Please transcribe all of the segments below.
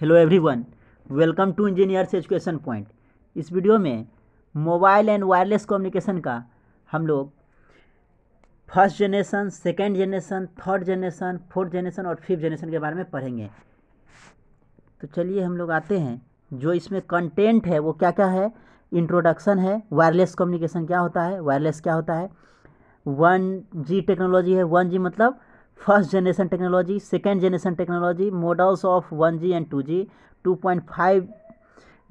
Hello everyone welcome to engineers education point इस वीडियो में मोबाइल एंड वायरलेस कम्युनिकेशन का हम लोग first generation second generation third generation fourth generation और फिफ्थ जनरेशन के बारे में पढ़ेंगे तो चलिए हम लोग आते हैं जो इसमें कंटेंट है वो क्या क्या है इंट्रोडक्शन है वायरलेस कम्युनिकेशन क्या होता है वायरलेस क्या होता है वन जी टेक्नोलॉजी है वन जी मतलब first generation technology second generation technology models of one G and two G two point five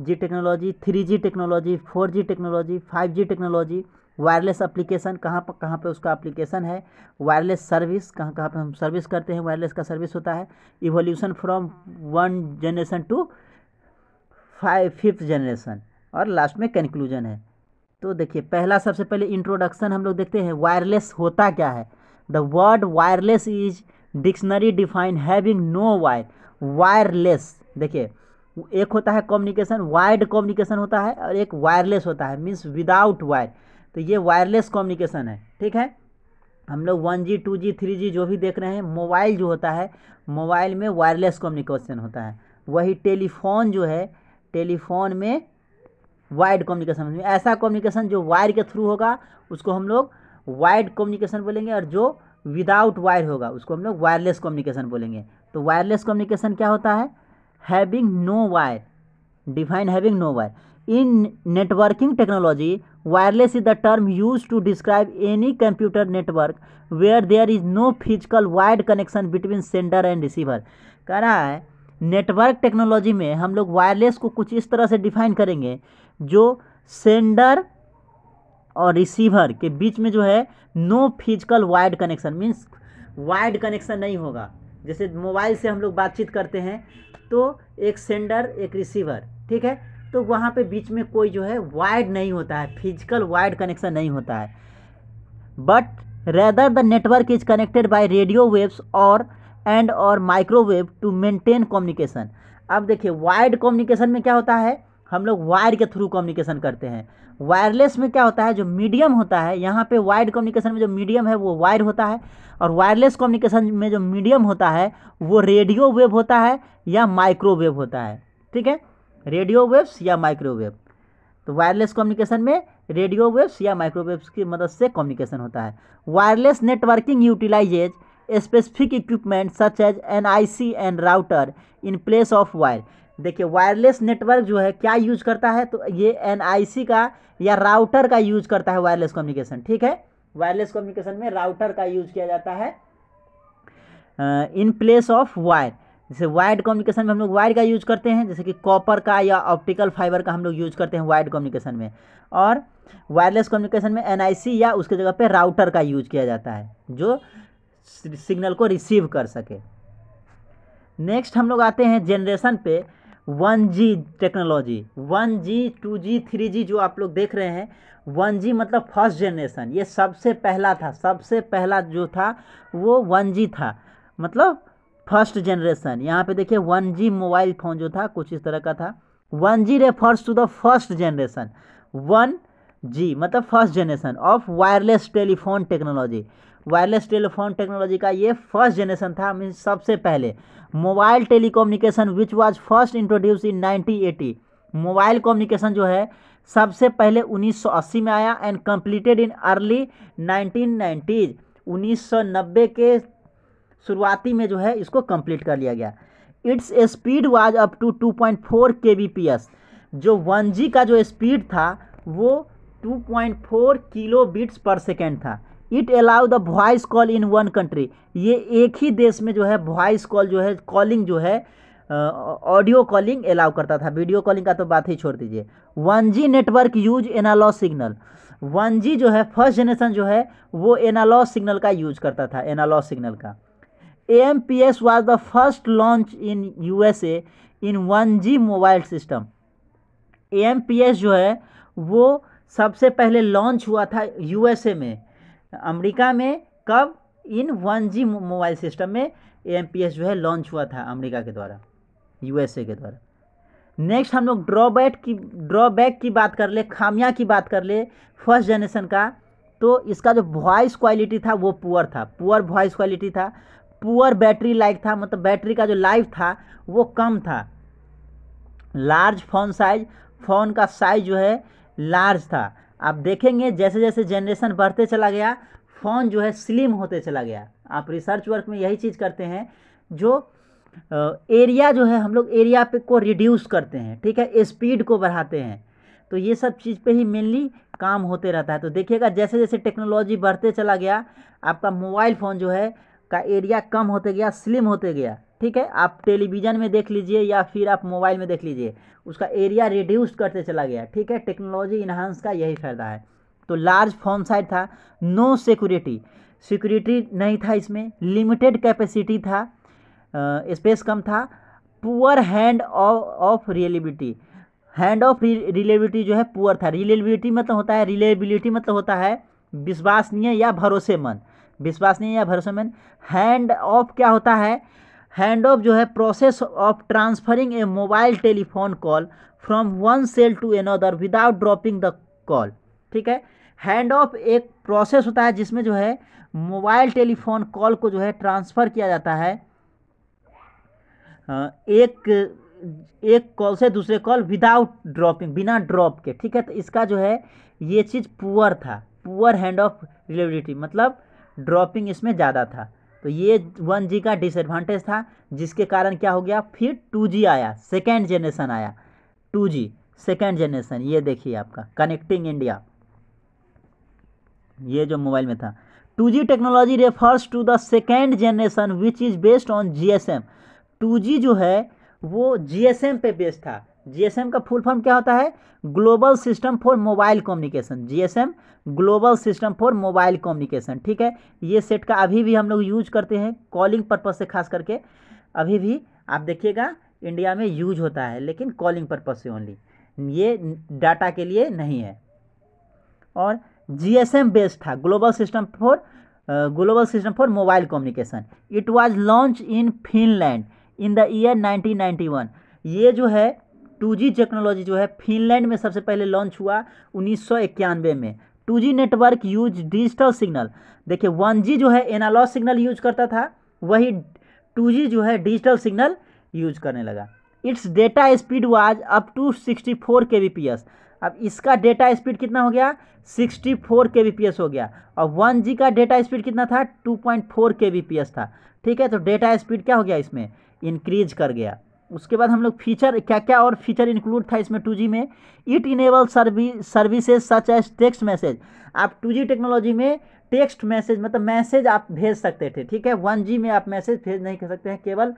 G technology three G technology four G technology five G technology wireless application कहाँ पर कहाँ पर उसका application है wireless service कहाँ कहाँ पर हम सर्विस करते हैं वायरलेस का सर्विस होता है evolution from one generation to five fifth generation और लास्ट में कंक्लूजन है तो देखिए पहला सबसे पहले इंट्रोडक्शन हम लोग देखते हैं वायरलेस होता क्या है the word wireless is dictionary define having no wire wireless देखिए एक होता है कम्युनिकेशन वायर्ड कम्युनिकेशन होता है और एक वायरलेस होता है मीन्स विदाउट वायर तो ये वायरलेस कम्युनिकेशन है ठीक है हम लोग one G two G three G जो भी देख रहे हैं मोबाइल जो होता है मोबाइल में वायरलेस कम्युनिकेशन होता है वही टेलीफोन जो है टेलीफोन में वायर्ड कम्युनिकेशन ऐसा कम्युनिकेशन जो वायर के थ्रू होगा उसको हम लोग वायर्ड कम्युनिकेशन बोलेंगे और जो विदाउट वायर होगा उसको हम लोग वायरलेस कम्युनिकेशन बोलेंगे तो वायरलेस कम्युनिकेशन क्या होता है having no wire define having no wire in networking technology wireless is the term use to describe any computer network where there is no physical wired connection between sender and receiver कह रहा है network technology में हम लोग wireless को कुछ इस तरह से डिफाइन करेंगे जो सेंडर और रिसीवर के बीच में जो है no physical wired connection means wired connection नहीं होगा जैसे मोबाइल से हम लोग बातचीत करते हैं तो एक सेंडर एक रिसीवर ठीक है तो वहाँ पे बीच में कोई जो है वायर्ड नहीं होता है फिजिकल वायर्ड कनेक्शन नहीं होता है but rather the network is connected by radio waves और एंड और माइक्रोवेव टू मेंटेन कम्युनिकेशन अब देखिए वायर्ड कम्युनिकेशन में क्या होता है हम लोग वायर के थ्रू कम्युनिकेशन करते हैं वायरलेस में क्या होता है जो मीडियम होता है यहाँ पे वायर्ड कम्युनिकेशन में जो मीडियम है वो वायर होता है और वायरलेस कम्युनिकेशन में जो मीडियम होता है वो रेडियो वेव होता है या माइक्रोवेव होता है ठीक है रेडियो वेव्स या माइक्रोवेव तो वायरलेस कम्युनिकेशन में रेडियो वेव्स या माइक्रोवेव्स की मदद से कम्युनिकेशन होता है wireless networking utilizes specific equipment such as N I C and router in place of wire देखिए वायरलेस नेटवर्क जो है क्या यूज करता है तो ये एन का या राउटर का यूज करता है वायरलेस कम्युनिकेशन ठीक है वायरलेस कम्युनिकेशन में राउटर का यूज किया जाता है इन प्लेस ऑफ वायर जैसे वायर्ड कम्युनिकेशन में हम लोग वायर का यूज करते हैं जैसे कि कॉपर का या ऑप्टिकल फाइबर का हम लोग यूज करते हैं वायर्ड कम्युनिकेशन में और वायरलेस कम्युनिकेशन में एन या उसके जगह पे राउटर का यूज किया जाता है जो सिग्नल को रिसीव कर सके नेक्स्ट हम लोग आते हैं जनरेशन पे one G technology one G two G three G जो आप लोग देख रहे हैं वन जी मतलब फर्स्ट जनरेशन ये सबसे पहला था सबसे पहला जो था वो वन जी था मतलब फर्स्ट जनरेशन यहाँ पे देखिए वन जी मोबाइल फ़ोन जो था कुछ इस तरह का था one G refers to the first generation one G मतलब first generation of wireless telephone technology wireless telephone technology का ये फर्स्ट जनरेशन था मीन सबसे पहले mobile telecommunication which was first introduce in 1980 mobile communication जो है सबसे पहले 1980 में आया and completed in early nineteen 1990 के शुरुआती में जो है इसको कम्प्लीट कर लिया गया its speed was up to 2.4 point जो 1G का जो स्पीड था वो 2.4 किलो बीट्स पर सेकेंड था it allow the voice call in one country ये एक ही देश में जो है वॉइस कॉल जो है कॉलिंग जो है ऑडियो कॉलिंग अलाउ करता था वीडियो कॉलिंग का तो बात ही छोड़ दीजिए one G network use analog signal one G जो है फर्स्ट जनरेशन जो है वो एनालॉ सिग्नल का यूज करता था एनालॉ सिग्नल का A M P S was the first launch in U S A in one G mobile system A M P S जो है वो सबसे पहले लॉन्च हुआ था यू एस ए में अमेरिका में कब in one G mobile system में एम जो है लॉन्च हुआ था अमेरिका के द्वारा यूएसए के द्वारा नेक्स्ट हम लोग ड्रॉबैक की ड्रॉबैक की बात कर ले खामियां की बात कर ले फर्स्ट जनरेशन का तो इसका जो वॉइस क्वालिटी था वो पुअर था पुअर वॉइस क्वालिटी था पुअर बैटरी लाइफ था मतलब बैटरी का जो लाइफ था वो कम था लार्ज फोन साइज फ़ोन का साइज जो है लार्ज था आप देखेंगे जैसे जैसे जनरेशन बढ़ते चला गया फ़ोन जो है स्लिम होते चला गया आप रिसर्च वर्क में यही चीज़ करते हैं जो एरिया जो है हम लोग एरिया पे को रिड्यूस करते हैं ठीक है स्पीड को बढ़ाते हैं तो ये सब चीज़ पे ही मेनली काम होते रहता है तो देखिएगा जैसे जैसे टेक्नोलॉजी बढ़ते चला गया आपका मोबाइल फ़ोन जो है का एरिया कम होते गया स्लिम होते गया ठीक है आप टेलीविज़न में देख लीजिए या फिर आप मोबाइल में देख लीजिए उसका एरिया रिड्यूस करते चला गया ठीक है टेक्नोलॉजी इन्हांस का यही फ़ायदा है तो लार्ज फोन साइड था नो सिक्योरिटी सिक्योरिटी नहीं था इसमें लिमिटेड कैपेसिटी था स्पेस कम था poor hand off reliability hand off reliability जो है पुअर था रिलेबिलिटी मतलब होता है रिलेबिलिटी मतलब होता है विश्वसनीय या भरोसेमंद विश्वसनीय या भरोसेमंद हैंड ऑफ क्या होता है हैंड ऑफ जो है process of transferring a mobile telephone call from one cell to another without dropping the call ठीक है हैंड ऑफ एक प्रोसेस होता है जिसमें जो है मोबाइल टेलीफोन कॉल को जो है ट्रांसफ़र किया जाता है हाँ, एक एक कॉल से दूसरे कॉल विदाउट ड्रॉपिंग बिना ड्रॉप के ठीक है तो इसका जो है ये चीज़ पुअर था पुअर हैंड ऑफ रिलेबिलिटी मतलब ड्रॉपिंग इसमें ज़्यादा था तो ये वन जी का डिसएडवांटेज था जिसके कारण क्या हो गया फिर टू जी आया सेकेंड जनरेशन आया टू जी सेकेंड जनरेशन ये देखिए आपका कनेक्टिंग इंडिया ये जो मोबाइल में था two G technology refers to the second generation which is based on G S M two G जो है वो जी एस एम पे बेस्ड था जीएसएम का फुल फॉर्म क्या होता है global system for mobile communication GSM global system for mobile communication ठीक है ये सेट का अभी भी हम लोग यूज करते हैं कॉलिंग पर्पज से खास करके अभी भी आप देखिएगा इंडिया में यूज होता है लेकिन कॉलिंग पर्पज से ओनली ये डाटा के लिए नहीं है और जीएसएम बेस्ड था global system for global system for mobile communication it was launch in Finland in the year 1991 ये जो है टू टेक्नोलॉजी जो है फिनलैंड में सबसे पहले लॉन्च हुआ उन्नीस में two network use digital signal देखिए वन जो है एनालॉग सिग्नल यूज करता था वही टू जो है डिजिटल सिग्नल यूज करने लगा its data speed was up to 64 S अब इसका डेटा स्पीड कितना हो गया 64 एस हो गया और 1G का डेटा स्पीड कितना था 2.4 एस था ठीक है तो डेटा स्पीड क्या हो गया इसमें इंक्रीज कर गया उसके बाद हम लोग फीचर क्या क्या और फीचर इंक्लूड था इसमें टू जी में it enable service services such as text message आप टू जी टेक्नोलॉजी में टेक्स्ट मैसेज मतलब मैसेज आप भेज सकते थे ठीक है वन जी में आप मैसेज भेज नहीं कर सकते हैं केवल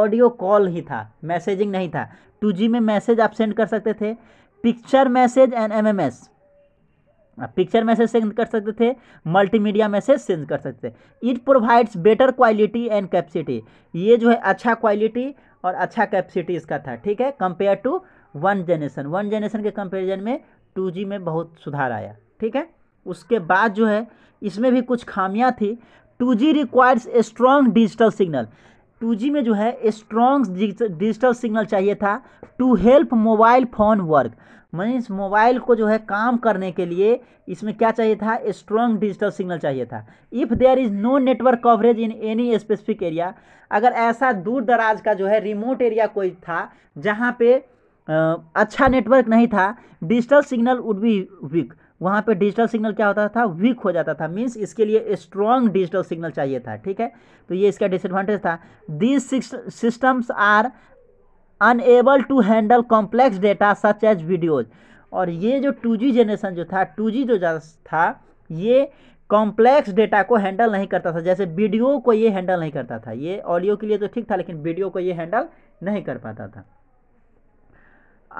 ऑडियो कॉल ही था मैसेजिंग नहीं था टू जी में मैसेज आप सेंड कर सकते थे picture message and M M S picture message send कर सकते थे मल्टीमीडिया मैसेज सेंड कर सकते थे it provides better quality and capacity ये जो है अच्छा क्वालिटी और अच्छा कैपेसिटी इसका था ठीक है compare to one generation one generation के कंपेरिजन में टू जी में बहुत सुधार आया ठीक है उसके बाद जो है इसमें भी कुछ खामियां थी two G requires a strong digital signal two G में जो है स्ट्रॉन्ग डिजिटल सिग्नल चाहिए था to help mobile phone work मैंने मोबाइल को जो है काम करने के लिए इसमें क्या चाहिए था स्ट्रॉन्ग डिजिटल सिग्नल चाहिए था if there is no network coverage in any specific area अगर ऐसा दूर दराज का जो है रिमोट एरिया कोई था जहाँ पे अच्छा नेटवर्क नहीं था digital signal would be weak वहाँ पे डिजिटल सिग्नल क्या होता था वीक हो जाता था मीन्स इसके लिए स्ट्रॉन्ग डिजिटल सिग्नल चाहिए था ठीक है तो ये इसका डिसएडवांटेज था these systems are unable to handle complex data such as videos और ये जो टू जी जनरेशन जो था टू जी जो था ये कॉम्प्लेक्स डेटा को हैंडल नहीं करता था जैसे वीडियो को ये हैंडल नहीं करता था ये ऑडियो के लिए तो ठीक था लेकिन वीडियो को ये हैंडल नहीं कर पाता था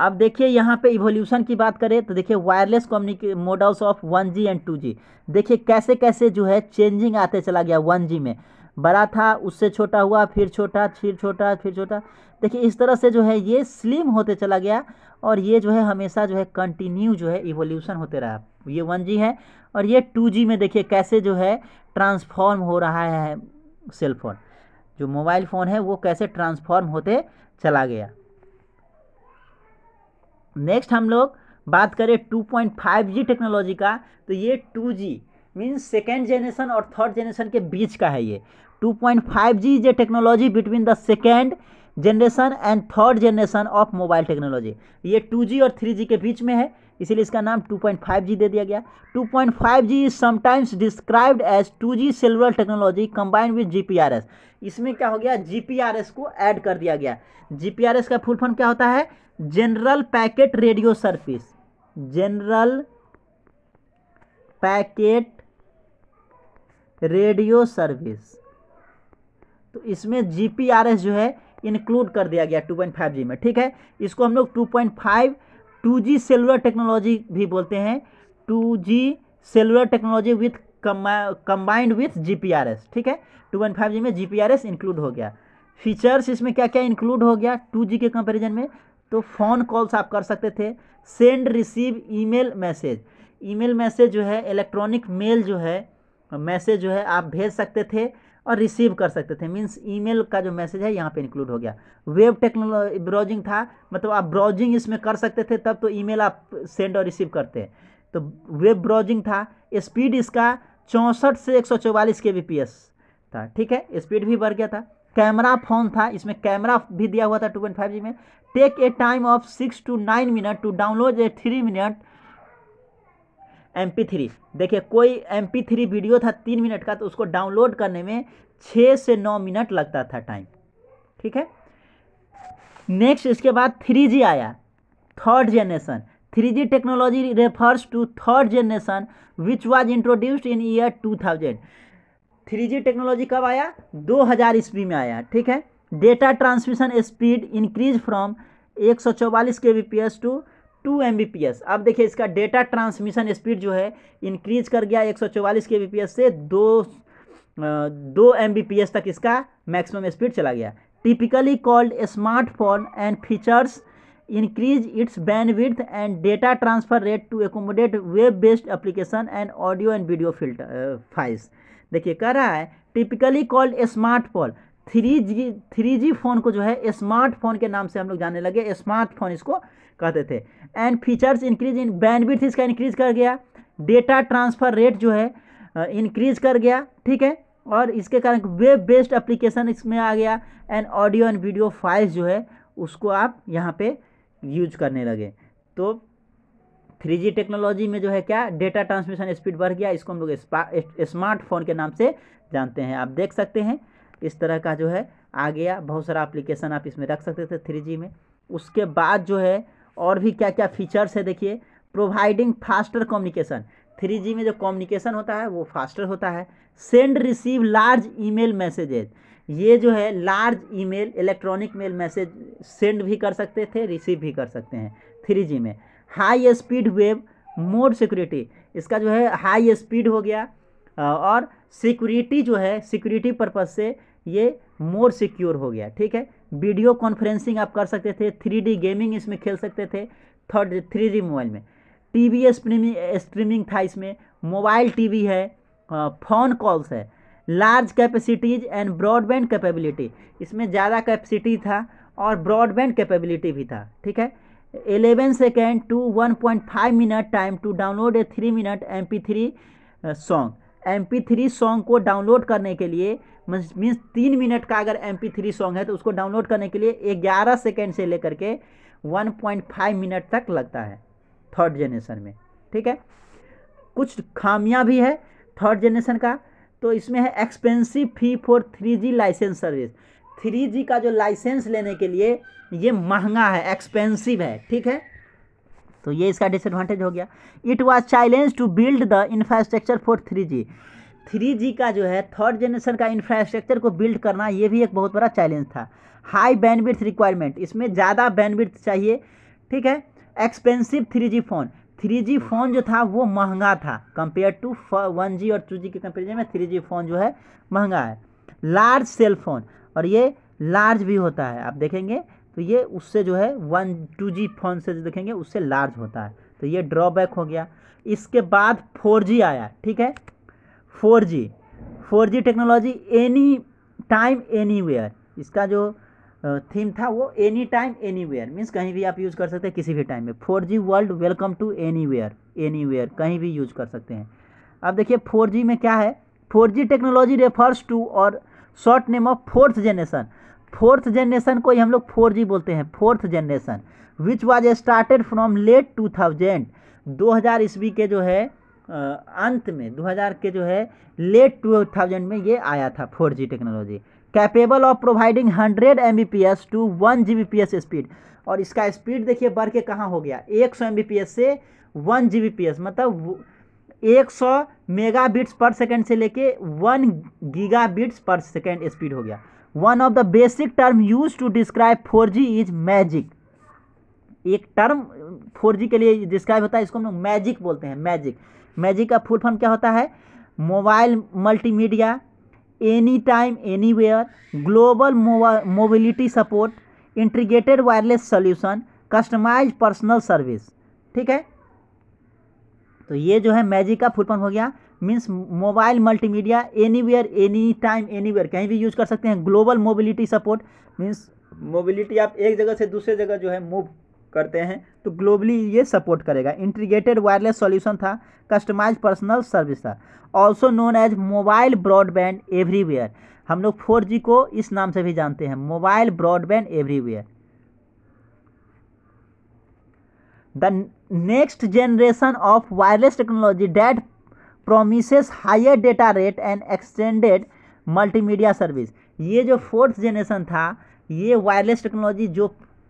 अब देखिए यहाँ पे इवोल्यूशन की बात करें तो देखिए wireless communication models of one G and two G देखिए कैसे कैसे जो है चेंजिंग आते चला गया वन जी में बड़ा था उससे छोटा हुआ फिर छोटा फिर छोटा फिर छोटा देखिए इस तरह से जो है ये स्लिम होते चला गया और ये जो है हमेशा जो है कंटिन्यू जो है इवोल्यूशन होते रहा ये वन जी है और ये टू जी में देखिए कैसे जो है ट्रांसफॉर्म हो रहा है सेल फोन जो मोबाइल फ़ोन है वो कैसे ट्रांसफॉर्म होते चला गया नेक्स्ट हम लोग बात करें 2.5G टेक्नोलॉजी का तो ये 2G मीन्स सेकेंड जेनरेशन और थर्ड जेनरेशन के बीच का है ये 2.5G is a technology between the second generation and third generation of mobile technology ये 2G और 3G के बीच में है इसीलिए इसका नाम 2.5G दे दिया गया 2.5G is sometimes described as 2G cellular technology combined R S इसमें क्या हो गया एस को ऐड कर दिया गया एस का फुल फॉर्म क्या होता है general packet radio service general packet radio service तो इसमें जी जो है इंक्लूड कर दिया गया 2.5G में ठीक है इसको हम लोग 2.5 पॉइंट सेलुलर टेक्नोलॉजी भी बोलते हैं 2G cellular technology with combined with G ठीक है 2.5G में जी इंक्लूड हो गया फीचर्स इसमें क्या क्या इंक्लूड हो गया 2G के कंपेरिजन में तो फ़ोन कॉल्स आप कर सकते थे send receive mail message mail message जो है इलेक्ट्रॉनिक मेल जो है मैसेज जो है आप भेज सकते थे और रिसीव कर सकते थे मीन्स ईमेल का जो मैसेज है यहाँ पे इंक्लूड हो गया वेब टेक्नोलॉजी ब्राउजिंग था मतलब आप ब्राउजिंग इसमें कर सकते थे तब तो ईमेल आप सेंड और रिसीव करते हैं तो वेब ब्राउजिंग था स्पीड इसका चौंसठ से एक सौ चौवालीस के बी पी एस था ठीक है स्पीड भी बढ़ गया था कैमरा फोन था इसमें कैमरा भी दिया हुआ था टू पॉइंट फाइव जी में take a time of six to nine minute to download a three minute M three देखिए कोई एम थ्री वीडियो था तीन मिनट का तो उसको डाउनलोड करने में छः से नौ मिनट लगता था टाइम ठीक है नेक्स्ट इसके बाद थ्री जी आया third generation three G technology refers to third generation which was introduced in year two thousand three G technology कब आया दो हज़ार ईस्वी में आया ठीक है data transmission speed increase from एक सौ चौवालीस K B P S to two M अब देखिए इसका डेटा ट्रांसमिशन स्पीड जो है इंक्रीज कर गया एक 144 kbps से दो दो एम तक इसका मैक्सिमम स्पीड चला गया typically called smartphone and features increase its bandwidth and data transfer rate to accommodate web based application and audio and video filter files देखिए कह रहा है typically called smartphone three G three G phone को जो है smartphone के नाम से हम लोग जानने लगे स्मार्टफोन इसको कहते थे and features increase in bandwidth इसका इंक्रीज कर गया डेटा ट्रांसफ़र रेट जो है इंक्रीज कर गया ठीक है और इसके कारण वेब बेस्ड एप्लीकेशन इसमें आ गया and audio and video files जो है उसको आप यहाँ पे यूज करने लगे तो थ्री टेक्नोलॉजी में जो है क्या डेटा ट्रांसमिशन स्पीड बढ़ गया इसको हम लोग स्मार्टफोन के नाम से जानते हैं आप देख सकते हैं इस तरह का जो है आ गया बहुत सारा एप्लीकेशन आप इसमें रख सकते थे थ्री में उसके बाद जो है और भी क्या क्या फीचर्स है देखिए providing faster communication three G में जो कम्युनिकेशन होता है वो फास्टर होता है send receive large email messages ये जो है large email electronic mail message send भी कर सकते थे रिसीव भी कर सकते हैं थ्री जी में high speed web mode security इसका जो है हाई स्पीड हो गया और सिक्योरिटी जो है सिक्योरिटी पर्पज से ये मोर सिक्योर हो गया ठीक है वीडियो कॉन्फ्रेंसिंग आप कर सकते थे थ्री गेमिंग इसमें खेल सकते थे थर्ड थ्री मोबाइल में टी स्ट्रीमिंग स्ट्रीमिंग था इसमें मोबाइल टी है फ़ोन कॉल्स है large capacities and broadband capability इसमें ज़्यादा कैपेसिटी था और ब्रॉडबैंड कैपेबिलिटी भी था ठीक है 11 second to 1.5 minute time to download a three minute M P three song M P three song को डाउनलोड करने के लिए मीन्स तीन मिनट का अगर एम थ्री सॉन्ग है तो उसको डाउनलोड करने के लिए ग्यारह सेकेंड से लेकर के वन पॉइंट फाइव मिनट तक लगता है थर्ड जनरेशन में ठीक है कुछ खामियां भी है थर्ड जनरेशन का तो इसमें है expensive fee for three G license service three G का जो लाइसेंस लेने के लिए ये महंगा है एक्सपेंसिव है ठीक है तो ये इसका डिसएडवांटेज हो गया it was challenge to build the infrastructure for three G three G का जो है थर्ड जनरेशन का इंफ्रास्ट्रक्चर को बिल्ड करना ये भी एक बहुत बड़ा चैलेंज था हाई बैंडविड्थ रिक्वायरमेंट इसमें ज़्यादा बैंडविड्थ चाहिए ठीक है expensive three G phone three G phone hmm. जो था वो महंगा था कंपेयर टू वन जी और टू जी के कंपेरिजन में थ्री जी फ़ोन जो है महंगा है लार्ज सेल फ़ोन और ये लार्ज भी होता है आप देखेंगे तो ये उससे जो है वन टू जी फ़ोन से जो देखेंगे उससे लार्ज होता है तो ये ड्रॉबैक हो गया इसके बाद फोर जी आया ठीक है four G four G technology any time anywhere इसका जो थीम था वो any time anywhere means कहीं भी आप यूज़ कर सकते हैं किसी भी टाइम में four G world welcome to anywhere anywhere कहीं भी यूज कर सकते हैं अब देखिए फोर जी में क्या है four G technology refers to और short name of fourth generation fourth generation को ही हम लोग फोर जी बोलते हैं fourth generation which was started from late two thousand दो हज़ार ईस्वी के जो है अंत में 2000 के जो है लेट 2000 में ये आया था 4G technology capable of providing 100 M to 1 G speed और इसका स्पीड देखिए बढ़ के कहाँ हो गया 100 सौ से 1 जी मतलब 100 बिट्स पर सेकेंड से लेके 1 बिट्स पर सेकेंड स्पीड हो गया one of the basic term use to describe 4G is magic एक टर्म 4G के लिए डिस्क्राइब होता है इसको हम लोग मैजिक बोलते हैं मैजिक मैजिक का फुल फॉर्म क्या होता है mobile multimedia any time anywhere global mobility support integrated wireless solution customize personal service ठीक है तो ये जो है मैजिक का फुल फॉर्म हो गया means mobile multimedia anywhere any time anywhere कहीं भी यूज कर सकते हैं global mobility support means mobility आप एक जगह से दूसरे जगह जो है मूव करते हैं तो ग्लोबली ये सपोर्ट करेगा इंटीग्रेटेड वायरलेस सॉल्यूशन था कस्टमाइज पर्सनल सर्विस था also known as mobile broadband everywhere हम लोग फोर जी को इस नाम से भी जानते हैं mobile broadband everywhere the next generation of wireless technology that promises higher data rate and extended multimedia service ये जो फोर्थ जेनरेशन था ये वायरलेस टेक्नोलॉजी जो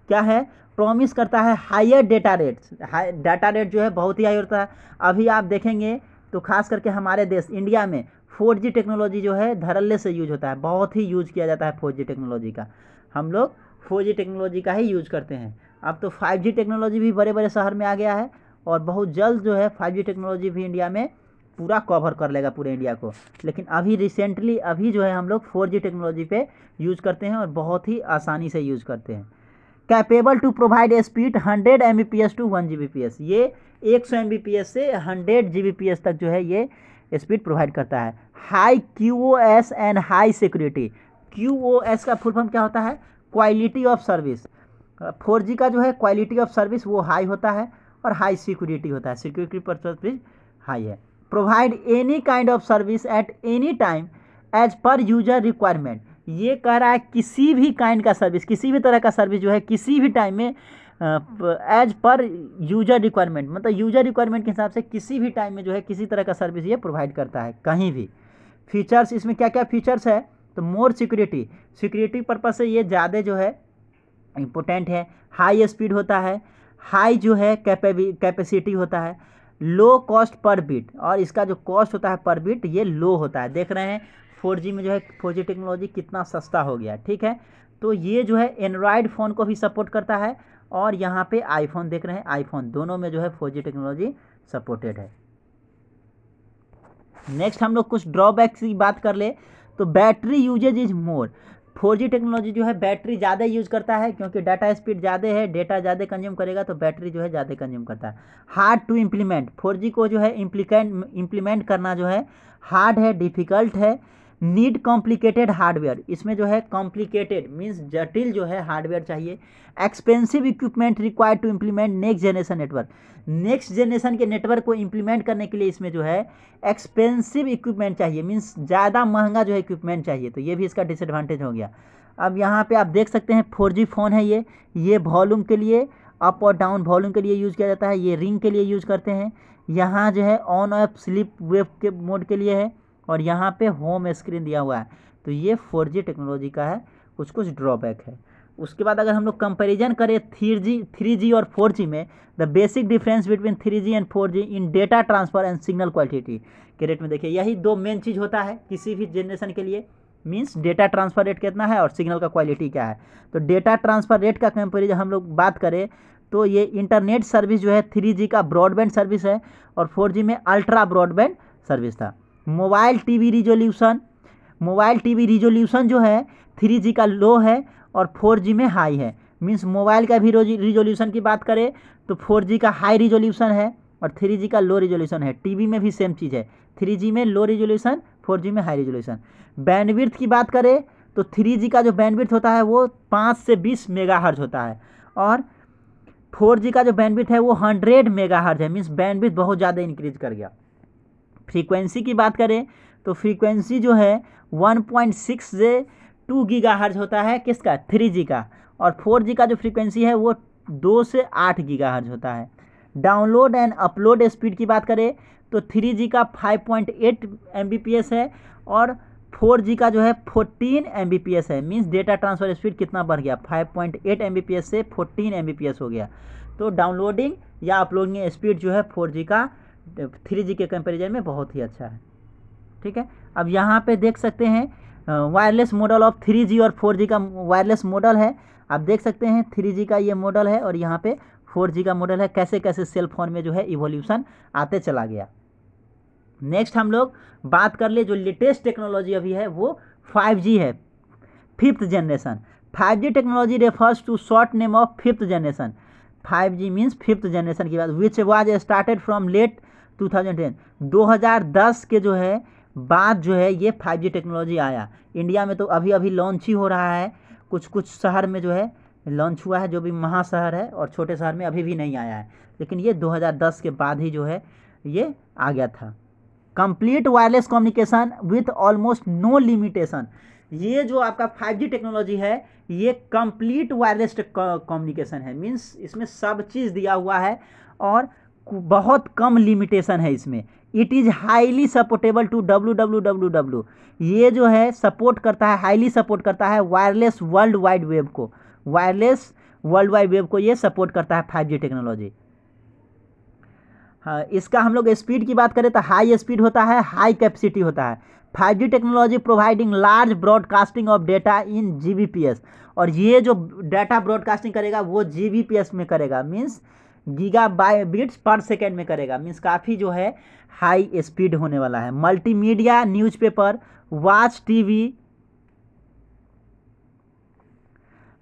क्या है प्रॉमिस करता है higher data rate high data rate जो है बहुत ही हाई होता है अभी आप देखेंगे तो खास करके हमारे देश इंडिया में फोर जी टेक्नोलॉजी जो है धरल्ले से यूज होता है बहुत ही यूज किया जाता है फोर जी टेक्नोलॉजी का हम लोग फोर जी टेक्नोलॉजी का ही यूज करते हैं अब तो फाइव जी टेक्नोलॉजी भी बड़े बड़े शहर में आ गया है और बहुत जल्द जो है फाइव जी टेक्नोलॉजी भी इंडिया में पूरा कवर कर लेगा पूरे इंडिया को लेकिन अभी रिसेंटली अभी जो है हम लोग फोर जी टेक्नोलॉजी पर यूज़ करते हैं और बहुत ही आसानी से यूज़ करते हैं capable to provide speed hundred M to one G ये एक सौ एम से हंड्रेड जी तक जो है ये स्पीड प्रोवाइड करता है high Q and high security Q का फुल फॉर्म क्या होता है quality of service four G का जो है क्वालिटी ऑफ सर्विस वो हाई होता है और हाई सिक्योरिटी होता है सिक्योरिटी पर सर्विस हाई है provide any kind of service at any time as per user requirement ये कह रहा है किसी भी काइंड का सर्विस किसी भी तरह का सर्विस जो है किसी भी टाइम में एज पर यूजर रिक्वायरमेंट मतलब यूजर रिक्वायरमेंट के हिसाब से किसी भी टाइम में जो है किसी तरह का सर्विस ये प्रोवाइड करता है कहीं भी फीचर्स इसमें क्या क्या फीचर्स है तो मोर सिक्योरिटी सिक्योरिटी पर्पज से ये ज़्यादा जो है इम्पोर्टेंट है हाई स्पीड होता है हाई जो है कैपेसिटी होता है लो कॉस्ट पर बिट और इसका जो कॉस्ट होता है पर बिट ये लो होता है देख रहे हैं फोर में जो है फोर टेक्नोलॉजी कितना सस्ता हो गया ठीक है तो ये जो है एंड्रॉयड फ़ोन को भी सपोर्ट करता है और यहाँ पे आईफोन देख रहे हैं आईफोन दोनों में जो है फोर टेक्नोलॉजी सपोर्टेड है नेक्स्ट हम लोग कुछ ड्रॉबैक्स की बात कर ले तो battery usage is more four technology जो है बैटरी ज़्यादा यूज़ करता है क्योंकि डाटा स्पीड ज़्यादा है डेटा ज़्यादा कंज्यूम करेगा तो बैटरी जो है ज़्यादा कंज्यूम करता है हार्ड टू इम्प्लीमेंट फोर को जो है इम्प्लीकेंट इम्प्लीमेंट करना जो है हार्ड है डिफ़िकल्ट है नीड कॉम्प्लिकेटेड हार्डवेयर इसमें जो है कॉम्प्लिकेटेड मीन्स जटिल जो है हार्डवेयर चाहिए expensive equipment required to implement next generation network next generation के नेटवर्क को इम्प्लीमेंट करने के लिए इसमें जो है एक्सपेंसिव इक्विपमेंट चाहिए मीन्स ज़्यादा महंगा जो है इक्विपमेंट चाहिए तो ये भी इसका डिसएडवांटेज हो गया अब यहाँ पे आप देख सकते हैं फोर जी फ़ोन है ये ये वॉलूम के लिए अप और डाउन वॉलूम के लिए यूज़ किया जाता है ये रिंग के लिए यूज करते हैं यहाँ जो है ऑन ऑफ स्लिप वेव के मोड के लिए है और यहाँ पे होम स्क्रीन दिया हुआ है तो ये फोर टेक्नोलॉजी का है कुछ कुछ ड्रॉबैक है उसके बाद अगर हम लोग कंपेरिजन करें थ्री जी थ्री जी और फोर जी में the basic difference between three G and four G in data transfer and signal quality के रेट में देखिए यही दो मेन चीज़ होता है किसी भी जनरेशन के लिए मीन्स डेटा ट्रांसफर रेट कितना है और सिग्नल का क्वालिटी क्या है तो डेटा ट्रांसफर रेट का कंपेरिजन हम लोग बात करें तो ये इंटरनेट सर्विस जो है थ्री जी का ब्रॉडबैंड सर्विस है और फोर जी में अल्ट्रा ब्रॉडबैंड सर्विस था mobile TV resolution mobile TV resolution जो है थ्री जी का लो है और फोर जी में हाई है मीन्स मोबाइल का भी रिजोल्यूशन की बात करें तो फोर जी का हाई रिजोल्यूशन है और थ्री जी का लो रिजोल्यूशन है टीवी में भी सेम चीज़ है थ्री जी में लो रिजोल्यूशन फोर जी में हाई रिजोल्यूशन बैंडविड्थ की बात करें तो थ्री जी का जो बैंडविड्थ होता है वो पाँच से बीस मेगा हर्ज होता है और फोर जी का जो बैंडविड्थ है वो हंड्रेड मेगा हर्ज है मीन्स बैंडविड्थ बहुत ज़्यादा इंक्रीज कर गया फ्रीक्वेंसी की बात करें तो फ्रीक्वेंसी जो है 1.6 से टू गीगाहर्ज होता है किसका 3G का और 4G का जो फ्रीक्वेंसी है वो 2 से 8 गीगाहर्ज होता है डाउनलोड एंड अपलोड स्पीड की बात करें तो 3G का 5.8 पॉइंट है और 4G का जो है 14 Mbps है मींस डेटा ट्रांसफर स्पीड कितना बढ़ गया 5.8 Mbps से 14 Mbps हो गया तो डाउनलोडिंग या अपलोडिंग स्पीड जो है 4G का थ्री जी के कंपेरिजन में बहुत ही अच्छा है ठीक है अब यहाँ पे देख सकते हैं wireless model of three G और फोर जी का वायरलेस मॉडल है आप देख सकते हैं थ्री जी का ये मॉडल है और यहाँ पे फोर जी का मॉडल है कैसे कैसे सेल फोन में जो है इवोल्यूशन आते चला गया नेक्स्ट हम लोग बात कर ले जो लेटेस्ट टेक्नोलॉजी अभी है वो फाइव जी है fifth generation five G technology refers to short name of fifth generation five G means fifth generation की बात which was started from late 2010 2010 के जो है बाद जो है ये 5G टेक्नोलॉजी आया इंडिया में तो अभी अभी लॉन्च ही हो रहा है कुछ कुछ शहर में जो है लॉन्च हुआ है जो भी महाशहर है और छोटे शहर में अभी भी नहीं आया है लेकिन ये 2010 के बाद ही जो है ये आ गया था complete wireless communication with almost no limitation ये जो आपका 5G टेक्नोलॉजी है ये कंप्लीट वायरलेस कम्युनिकेशन है मीन्स इसमें सब चीज़ दिया हुआ है और बहुत कम लिमिटेशन है इसमें it is highly supportable to W W W W ये जो है सपोर्ट करता है हाईली सपोर्ट करता है वायरलेस वर्ल्ड वाइड वेब को वायरलेस वर्ल्ड वाइड वेब को ये सपोर्ट करता है फाइव जी टेक्नोलॉजी हाँ इसका हम लोग स्पीड की बात करें तो हाई स्पीड होता है हाई कैपेसिटी होता है five G technology providing large broadcasting of data in G और ये जो डाटा ब्रॉडकास्टिंग करेगा वो जी में करेगा means gigabits per second में करेगा मीन्स काफ़ी जो है हाई स्पीड होने वाला है multimedia newspaper watch TV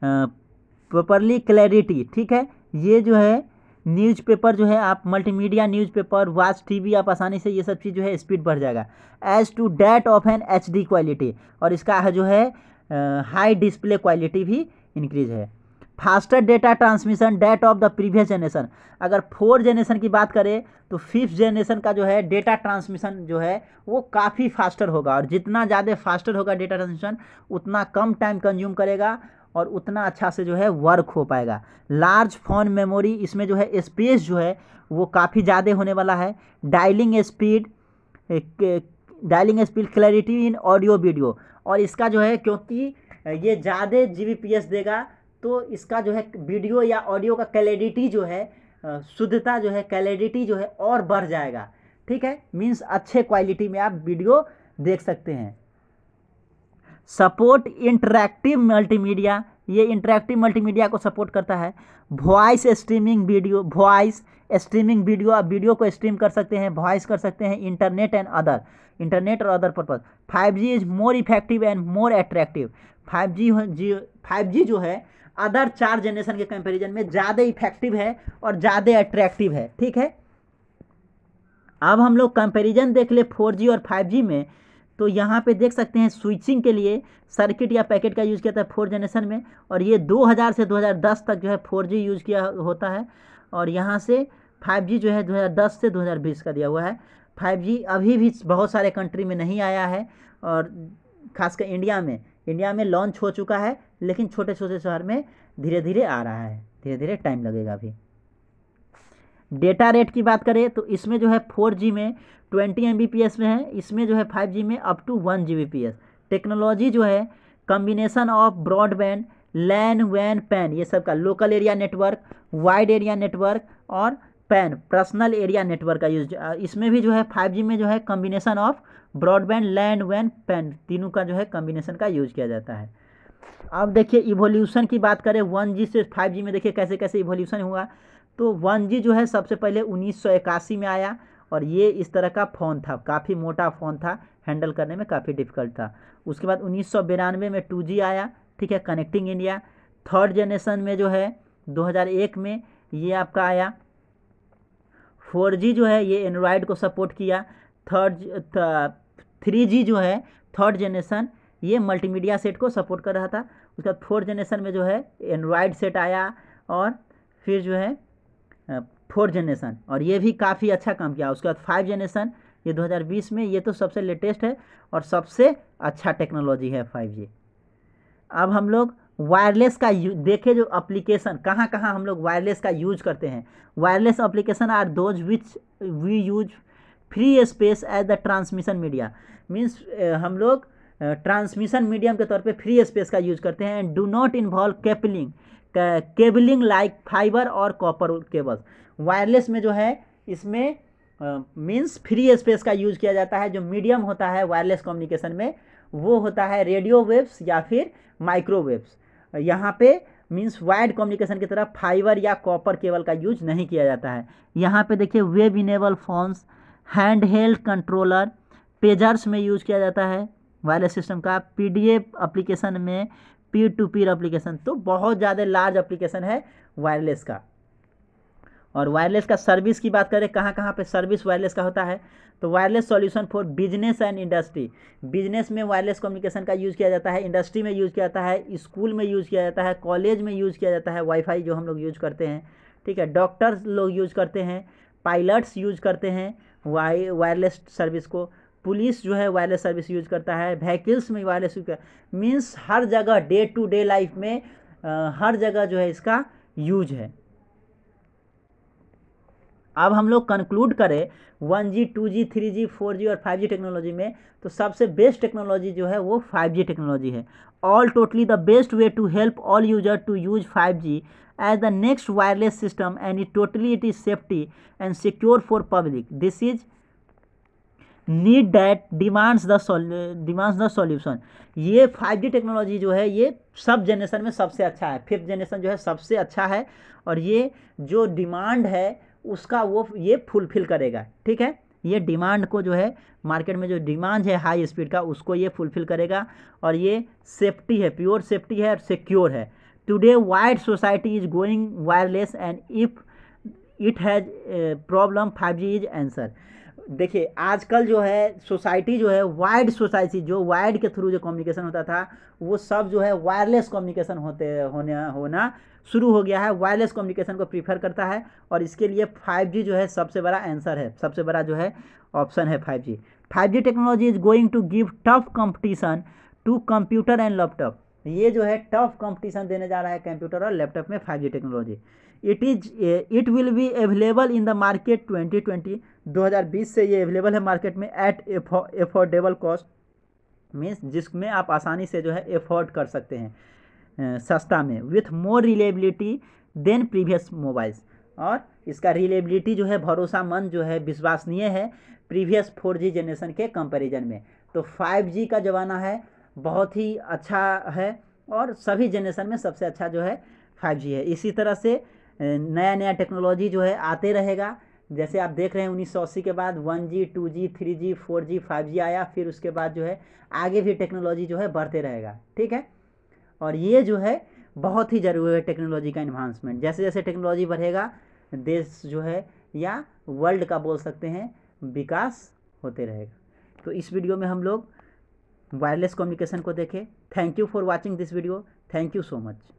properly clarity ठीक है ये जो है न्यूज़पेपर जो है आप मल्टीमीडिया न्यूज़पेपर वॉच टीवी आप आसानी से ये सब चीज़ जो है स्पीड बढ़ जाएगा as to date of N H quality और इसका जो है हाई डिस्प्ले क्वालिटी भी इंक्रीज है faster data transmission date of the previous generation अगर फोर जनरेशन की बात करें तो फिफ्थ जनरेशन का जो है डेटा ट्रांसमिशन जो है वो काफ़ी फास्टर होगा और जितना ज़्यादा फास्टर होगा डेटा ट्रांसमिशन उतना कम टाइम कंज्यूम करेगा और उतना अच्छा से जो है वर्क हो पाएगा लार्ज फोन मेमोरी इसमें जो है स्पेस जो है वो काफ़ी ज़्यादा होने वाला है dialing speed dialing speed clarity in audio video और इसका जो है क्योंकि ये ज़्यादा जी देगा तो इसका जो है वीडियो या ऑडियो का क्लैरिटी जो है शुद्धता जो है क्लैरिटी जो है और बढ़ जाएगा ठीक है मीन्स अच्छे क्वालिटी में आप वीडियो देख सकते हैं सपोर्ट इंटरैक्टिव मल्टीमीडिया ये इंटरैक्टिव मल्टीमीडिया को सपोर्ट करता है voice streaming video voice streaming video आप वीडियो को स्ट्रीम कर सकते हैं वॉइस कर सकते हैं इंटरनेट एंड अदर इंटरनेट और other purpose five G is more effective and more attractive five G five G जो है अदर चार जनरेशन के कंपैरिजन में ज़्यादा इफेक्टिव है और ज़्यादा अट्रैक्टिव है ठीक है अब हम लोग कंपैरिजन देख ले 4G और 5G में तो यहाँ पे देख सकते हैं स्विचिंग के लिए सर्किट या पैकेट का यूज़ किया था फोर जनरेशन में और ये 2000 से 2010 तक जो है फोर यूज़ किया होता है और यहाँ से फाइव जो है दो से दो का दिया हुआ है फाइव अभी भी बहुत सारे कंट्री में नहीं आया है और खासकर इंडिया में इंडिया में लॉन्च हो चुका है लेकिन छोटे छोटे शहर में धीरे धीरे आ रहा है धीरे धीरे टाइम लगेगा अभी डेटा रेट की बात करें तो इसमें जो है फोर जी में twenty M B P S में है इसमें जो है फाइव जी में up to one G B P S technology जो है कम्बिनेशन ऑफ ब्रॉडबैंड लैन वैन पैन ये सब का local area network wide area network और पैन पर्सनल एरिया नेटवर्क का यूज इसमें भी जो है फाइव जी में जो है कॉम्बिनेशन ऑफ ब्रॉडबैंड लैंड वैन पैन तीनों का जो है कॉम्बिनेशन का यूज किया जाता है अब देखिए इवोल्यूशन की बात करें वन जी से फाइव जी में देखिए कैसे कैसे इवोल्यूशन हुआ तो वन जी जो है सबसे पहले उन्नीस में आया और ये इस तरह का फ़ोन था काफ़ी मोटा फ़ोन था हैंडल करने में काफ़ी डिफिकल्ट था उसके बाद उन्नीस में टू आया ठीक है कनेक्टिंग इंडिया थर्ड जनरेशन में जो है 2001 में ये आपका आया फोर जी जो है ये एंड्रॉयड को सपोर्ट किया थर्ड थ्री जी जो है थर्ड जनरेशन ये मल्टीमीडिया सेट को सपोर्ट कर रहा था उसके बाद फोर्थ जनरेशन में जो है एंड्रॉयड सेट आया और फिर जो है फोर्थ जनरेशन और ये भी काफ़ी अच्छा काम किया उसके बाद फाइव जनरेशन ये 2020 में ये तो सबसे लेटेस्ट है और सबसे अच्छा टेक्नोलॉजी है फाइव जी अब हम लोग वायरलेस का देखे जो एप्लीकेशन कहाँ कहाँ हम लोग वायरलेस का यूज करते हैं wireless application are those which we use free space as the transmission media means हम लोग ट्रांसमिशन eh, मीडियम के तौर पे फ्री स्पेस का यूज करते हैं and do not involve cabling cabling like fibre और कॉपर केबल्स वायरलेस में जो है इसमें मीन्स फ्री स्पेस का यूज किया जाता है जो मीडियम होता है वायरलेस कम्युनिकेशन में वो होता है रेडियो वेव्स या फिर माइक्रोवेव्स यहाँ पे मीन्स वायर्ड कम्युनिकेशन की तरह फाइबर या कॉपर केबल का यूज नहीं किया जाता है यहाँ पे देखिए web enable phones hand held controller pagers में यूज किया जाता है वायरलेस सिस्टम का पी डी एप्लीकेशन में पीर टू पीर एप्लीकेशन तो बहुत ज़्यादा लार्ज एप्लीकेशन है वायरलेस का और वायरलेस का सर्विस की बात करें कहाँ कहाँ पे सर्विस वायरलेस का होता है तो wireless solution for business and industry business में वायरलेस कम्युनिकेशन का यूज़ किया जाता है इंडस्ट्री में यूज़ किया जाता है स्कूल में यूज़ किया जाता है कॉलेज में यूज़ किया जाता है वाईफाई जो हम लोग यूज़ करते हैं ठीक है डॉक्टर्स लोग यूज़ करते हैं पायलट्स यूज करते हैं वाई वायरलेस सर्विस को पुलिस जो है वायरलेस सर्विस यूज करता है व्हीकल्स में वायरलेस यूज मीन्स हर जगह डे टू डे लाइफ में आ, हर जगह जो है इसका यूज है अब हम लोग कंक्लूड करें one G two G three G four G और फाइव जी टेक्नोलॉजी में तो सबसे बेस्ट टेक्नोलॉजी जो है वो फाइव जी टेक्नोलॉजी है all totally the best way to help all user to use five G as the next wireless system and it totally it is safety and secure for public this is need that demands the demands the solution ये five G technology जो है ये सब generation में सबसे अच्छा है fifth generation जो है सबसे अच्छा है और ये जो डिमांड है उसका वो ये फुलफिल करेगा ठीक है ये डिमांड को जो है मार्केट में जो डिमांड है हाई स्पीड का उसको ये फुलफिल करेगा और ये सेफ्टी है प्योर सेफ्टी है और सिक्योर है today wide society is going wireless and if it has problem five G is answer देखिए आजकल जो है सोसाइटी जो है वाइड सोसाइटी जो वाइड के थ्रू जो कम्युनिकेशन होता था वो सब जो है वायरलेस कम्युनिकेशन होते होने होना शुरू हो गया है वायरलेस कम्युनिकेशन को प्रीफर करता है और इसके लिए 5G जो है सबसे बड़ा आंसर है सबसे बड़ा जो है ऑप्शन है 5G 5G technology is going to give tough competition to computer and laptop ये जो है टफ कंपटीशन देने जा रहा है कंप्यूटर और लैपटॉप में 5G technology it is it will be available in the market 2020 2020 से ये अवेलेबल है मार्केट में एट एफोर्डेबल कॉस्ट मीन्स जिसमें आप आसानी से जो है एफोर्ड कर सकते हैं eh, सस्ता में with more reliability than previous mobiles और इसका रिलेबिलिटी जो है भरोसामंद जो है विश्वसनीय है प्रीवियस फोर जी जनरेशन के कंपेरिजन में तो फाइव जी का ज़माना है बहुत ही अच्छा है और सभी जनरेशन में सबसे अच्छा जो है फाइव जी है इसी तरह से नया नया टेक्नोलॉजी जो है आते रहेगा जैसे आप देख रहे हैं उन्नीस के बाद one G two G three G four G five G आया फिर उसके बाद जो है आगे भी टेक्नोलॉजी जो है बढ़ते रहेगा ठीक है और ये जो है बहुत ही ज़रूरी है टेक्नोलॉजी का इन्हांसमेंट जैसे जैसे टेक्नोलॉजी बढ़ेगा देश जो है या वर्ल्ड का बोल सकते हैं विकास होते रहेगा तो इस वीडियो में हम लोग वायरलेस कम्युनिकेशन को देखें thank you for watching this video thank you so much